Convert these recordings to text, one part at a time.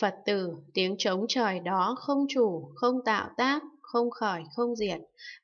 Phật tử, tiếng trống trời đó không chủ, không tạo tác, không khởi, không diệt,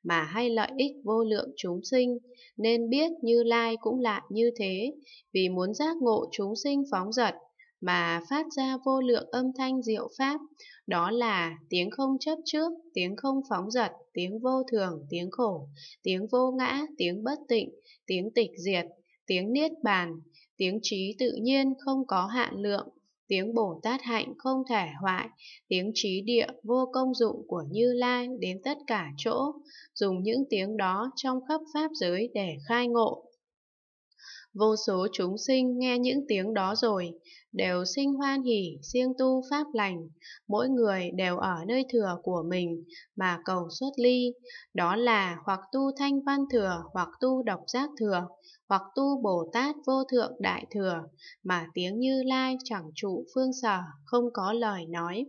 mà hay lợi ích vô lượng chúng sinh, nên biết Như Lai cũng lạ như thế, vì muốn giác ngộ chúng sinh phóng dật, mà phát ra vô lượng âm thanh diệu pháp, đó là tiếng không chấp trước, tiếng không phóng dật, tiếng vô thường, tiếng khổ, tiếng vô ngã, tiếng bất tịnh, tiếng tịch diệt, tiếng niết bàn, tiếng trí tự nhiên không có hạn lượng, tiếng Bồ Tát hạnh không thể hoại, tiếng trí địa vô công dụng của Như Lai đến tất cả chỗ, dùng những tiếng đó trong khắp Pháp giới để khai ngộ. Vô số chúng sinh nghe những tiếng đó rồi, đều sinh hoan hỷ, siêng tu pháp lành, mỗi người đều ở nơi thừa của mình mà cầu xuất ly, đó là hoặc tu thanh văn thừa, hoặc tu độc giác thừa, hoặc tu Bồ Tát vô thượng đại thừa, mà tiếng Như Lai chẳng trụ phương sở, không có lời nói.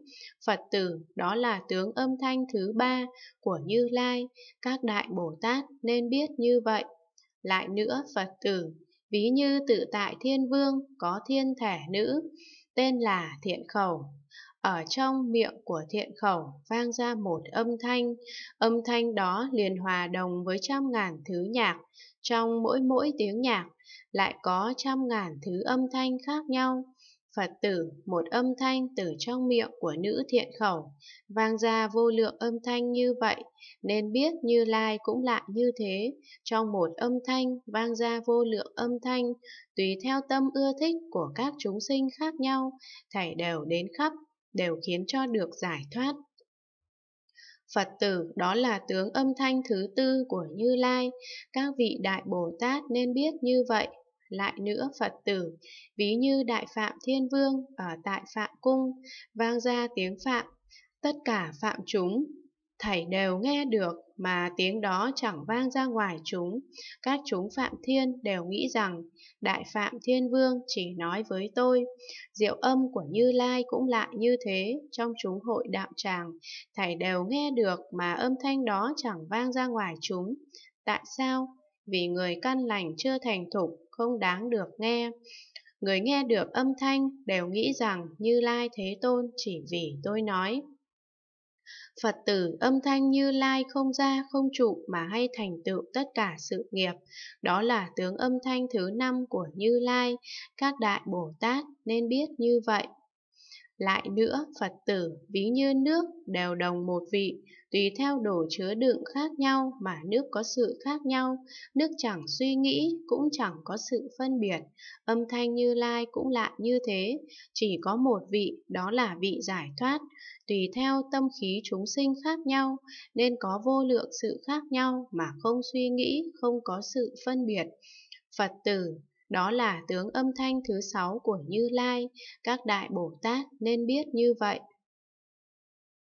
Phật tử đó là tướng âm thanh thứ ba của Như Lai, các đại Bồ Tát nên biết như vậy. Lại nữa Phật tử ví như tự tại thiên vương có thiên thể nữ, tên là thiện khẩu. Ở trong miệng của thiện khẩu vang ra một âm thanh, âm thanh đó liền hòa đồng với trăm ngàn thứ nhạc, trong mỗi mỗi tiếng nhạc lại có trăm ngàn thứ âm thanh khác nhau, Phật tử, một âm thanh từ trong miệng của nữ thiện khẩu, vang ra vô lượng âm thanh như vậy, nên biết Như Lai cũng lạ như thế, trong một âm thanh vang ra vô lượng âm thanh, tùy theo tâm ưa thích của các chúng sinh khác nhau, thảy đều đến khắp, đều khiến cho được giải thoát. Phật tử đó là tướng âm thanh thứ tư của Như Lai, các vị Đại Bồ Tát nên biết như vậy lại nữa Phật tử, ví như Đại Phạm Thiên Vương ở tại Phạm Cung, vang ra tiếng Phạm, tất cả Phạm chúng, thảy đều nghe được mà tiếng đó chẳng vang ra ngoài chúng. Các chúng Phạm Thiên đều nghĩ rằng Đại Phạm Thiên Vương chỉ nói với tôi. Diệu âm của Như Lai cũng lại như thế, trong chúng hội đạo tràng, thảy đều nghe được mà âm thanh đó chẳng vang ra ngoài chúng. Tại sao? vì người căn lành chưa thành thục, không đáng được nghe. Người nghe được âm thanh đều nghĩ rằng Như Lai Thế Tôn chỉ vì tôi nói. Phật tử âm thanh Như Lai không ra không trụ mà hay thành tựu tất cả sự nghiệp, đó là tướng âm thanh thứ năm của Như Lai, các đại Bồ Tát nên biết như vậy. Lại nữa, Phật tử ví như nước đều đồng một vị, tùy theo đồ chứa đựng khác nhau mà nước có sự khác nhau, nước chẳng suy nghĩ cũng chẳng có sự phân biệt, âm thanh như lai cũng lạ như thế, chỉ có một vị đó là vị giải thoát, tùy theo tâm khí chúng sinh khác nhau nên có vô lượng sự khác nhau mà không suy nghĩ, không có sự phân biệt. Phật tử đó là tướng âm thanh thứ sáu của Như Lai, các đại Bồ Tát nên biết như vậy.